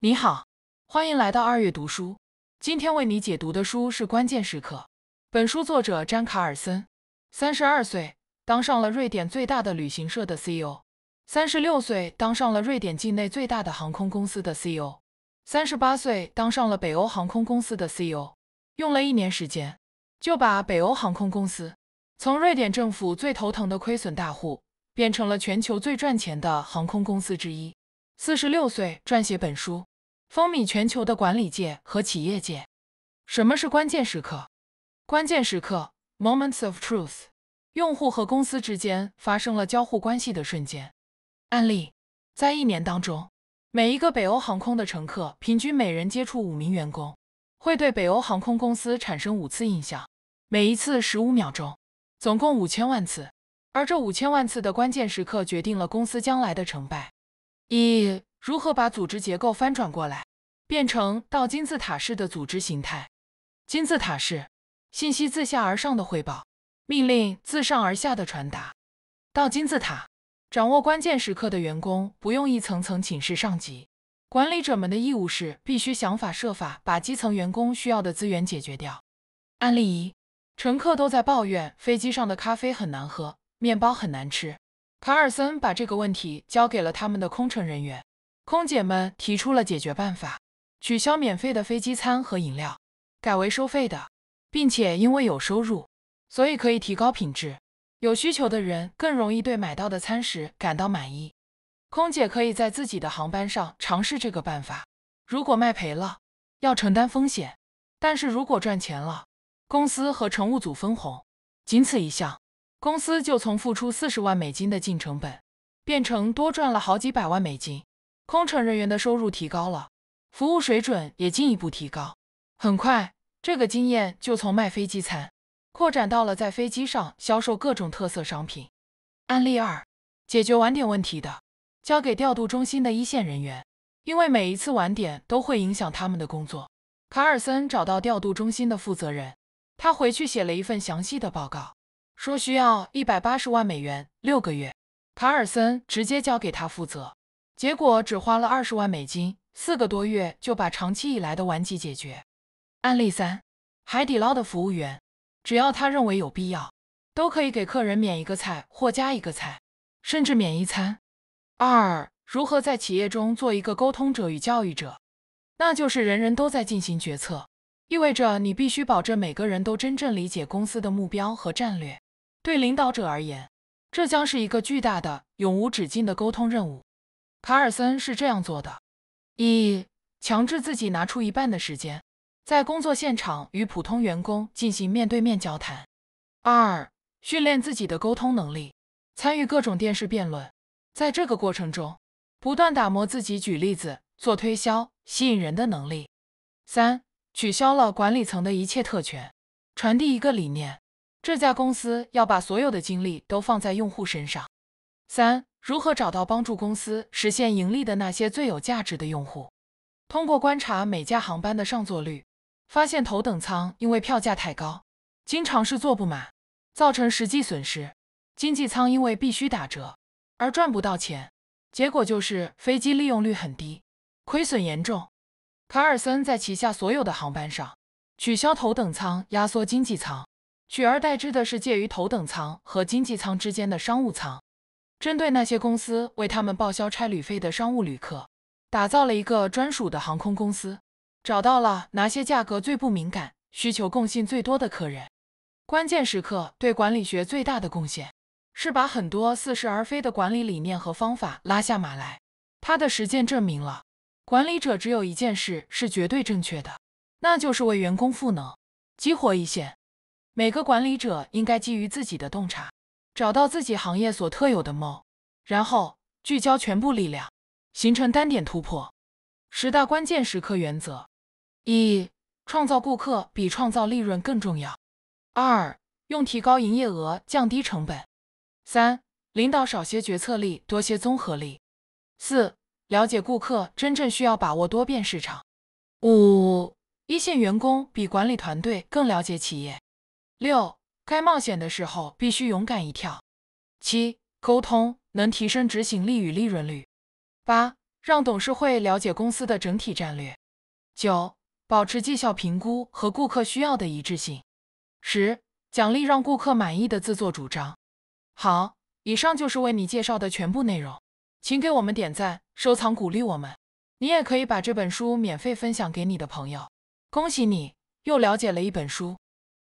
你好，欢迎来到二月读书。今天为你解读的书是《关键时刻》。本书作者詹卡尔森，三十二岁当上了瑞典最大的旅行社的 CEO，三十六岁当上了瑞典境内最大的航空公司的 CEO，三十八岁当上了北欧航空公司的 CEO。用了一年时间，就把北欧航空公司从瑞典政府最头疼的亏损大户变成了全球最赚钱的航空公司之一。四十六岁撰写本书，风靡全球的管理界和企业界。什么是关键时刻？关键时刻 （moments of truth），用户和公司之间发生了交互关系的瞬间。案例：在一年当中，每一个北欧航空的乘客平均每人接触五名员工，会对北欧航空公司产生五次印象，每一次十五秒钟，总共五千万次。而这五千万次的关键时刻，决定了公司将来的成败。一如何把组织结构翻转过来，变成倒金字塔式的组织形态？金字塔式，信息自下而上的汇报，命令自上而下的传达。倒金字塔，掌握关键时刻的员工不用一层层请示上级，管理者们的义务是必须想法设法把基层员工需要的资源解决掉。案例一，乘客都在抱怨飞机上的咖啡很难喝，面包很难吃。卡尔森把这个问题交给了他们的空乘人员，空姐们提出了解决办法：取消免费的飞机餐和饮料，改为收费的，并且因为有收入，所以可以提高品质，有需求的人更容易对买到的餐食感到满意。空姐可以在自己的航班上尝试这个办法，如果卖赔了，要承担风险；但是如果赚钱了，公司和乘务组分红。仅此一项。公司就从付出四十万美金的净成本，变成多赚了好几百万美金。空乘人员的收入提高了，服务水准也进一步提高。很快，这个经验就从卖飞机餐扩展到了在飞机上销售各种特色商品。案例二，解决晚点问题的，交给调度中心的一线人员，因为每一次晚点都会影响他们的工作。卡尔森找到调度中心的负责人，他回去写了一份详细的报告。说需要一百八十万美元，六个月，卡尔森直接交给他负责，结果只花了二十万美金，四个多月就把长期以来的顽疾解决。案例三，海底捞的服务员，只要他认为有必要，都可以给客人免一个菜或加一个菜，甚至免一餐。二、如何在企业中做一个沟通者与教育者？那就是人人都在进行决策，意味着你必须保证每个人都真正理解公司的目标和战略。对领导者而言，这将是一个巨大的、永无止境的沟通任务。卡尔森是这样做的：一、强制自己拿出一半的时间，在工作现场与普通员工进行面对面交谈；二、训练自己的沟通能力，参与各种电视辩论，在这个过程中，不断打磨自己举例子、做推销、吸引人的能力；三、取消了管理层的一切特权，传递一个理念。这家公司要把所有的精力都放在用户身上。三、如何找到帮助公司实现盈利的那些最有价值的用户？通过观察每架航班的上座率，发现头等舱因为票价太高，经常是坐不满，造成实际损失；经济舱因为必须打折而赚不到钱，结果就是飞机利用率很低，亏损严重。卡尔森在旗下所有的航班上取消头等舱，压缩经济舱。取而代之的是介于头等舱和经济舱之间的商务舱，针对那些公司为他们报销差旅费的商务旅客，打造了一个专属的航空公司，找到了哪些价格最不敏感、需求共性最多的客人。关键时刻，对管理学最大的贡献是把很多似是而非的管理理念和方法拉下马来。他的实践证明了，管理者只有一件事是绝对正确的，那就是为员工赋能，激活一线。每个管理者应该基于自己的洞察，找到自己行业所特有的梦，然后聚焦全部力量，形成单点突破。十大关键时刻原则：一、创造顾客比创造利润更重要；二、用提高营业额降低成本；三、领导少些决策力，多些综合力；四、了解顾客真正需要，把握多变市场；五、一线员工比管理团队更了解企业。六、该冒险的时候必须勇敢一跳。七、沟通能提升执行力与利润率。八、让董事会了解公司的整体战略。九、保持绩效评估和顾客需要的一致性。十、奖励让顾客满意的自作主张。好，以上就是为你介绍的全部内容，请给我们点赞、收藏、鼓励我们。你也可以把这本书免费分享给你的朋友。恭喜你，又了解了一本书。